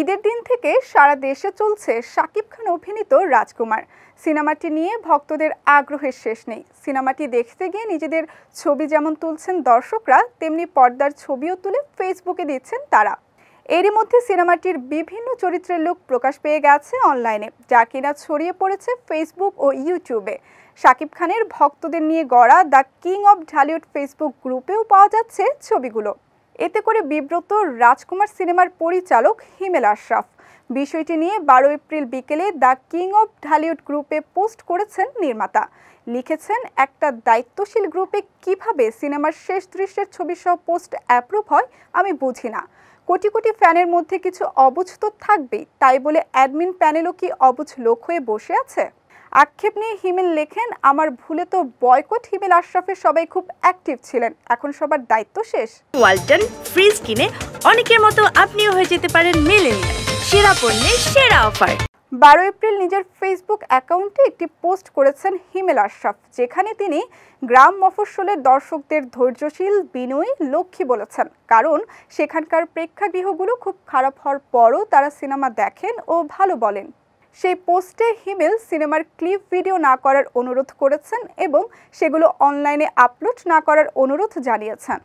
ঈদের দিন থেকে সারা দেশে চলছে শাকিব খান অভিনীত রাজকুমার সিনেমাটি নিয়ে ভক্তদের আগ্রহের শেষ নেই সিনেমাটি দেখতে গিয়ে নিজেদের ছবি যেমন তুলছেন দর্শকরা তেমনি পর্দার ছবিও তুলে ফেসবুকে দিচ্ছেন তারা এরই মধ্যে সিনেমাটির বিভিন্ন চরিত্রের লোক প্রকাশ পেয়ে গেছে অনলাইনে যা কিনা ছড়িয়ে পড়েছে ফেসবুক ও ইউটিউবে শাকিব খানের ভক্তদের নিয়ে গড়া the king of Dhallywood Facebook গ্রুপেও পাওয়া যাচ্ছে ছবিগুলো এতে করে বিব্রত রাজকুমার সিনেমার পরিচালক হিমেল আশরাফ বিষয়টি নিয়ে বারো এপ্রিল বিকেলে দ্য কিং অব ঢালিউড গ্রুপে পোস্ট করেছেন নির্মাতা লিখেছেন একটা দায়িত্বশীল গ্রুপে কিভাবে সিনেমার শেষ দৃশ্যের ছবি সহ পোস্ট অ্যাপ্রুভ হয় আমি বুঝি না কোটি কোটি ফ্যানের মধ্যে কিছু অবুঝ তো থাকবেই তাই বলে অ্যাডমিন প্যানেলও কি অবুঝ লোক হয়ে বসে আছে আক্ষেপ নিয়ে হিমেল লেখেন আমার ভুলে তো বয়কট হিমেল আশরাফের সবাই খুব অ্যাক্টিভ ছিলেন এখন সবার দায়িত্ব শেষ ওয়ালটন ফ্রিজ কিনে অনেকের মতো আপনিও হয়ে যেতে পারেন মেলেন সেরা পণ্যে সেরা অফার বারো এপ্রিল নিজের ফেসবুক অ্যাকাউন্টে একটি পোস্ট করেছেন হিমেল আশরাফ যেখানে তিনি গ্রাম মফস্বলের দর্শকদের ধৈর্যশীল বিনয়ী লক্ষ্মী বলেছেন কারণ সেখানকার প্রেক্ষাগৃহগুলো খুব খারাপ হওয়ার পরও তারা সিনেমা দেখেন ও ভালো বলেন সেই পোস্টে হিমেল সিনেমার ক্লিপ ভিডিও না করার অনুরোধ করেছেন এবং সেগুলো অনলাইনে আপলোড না করার অনুরোধ জানিয়েছেন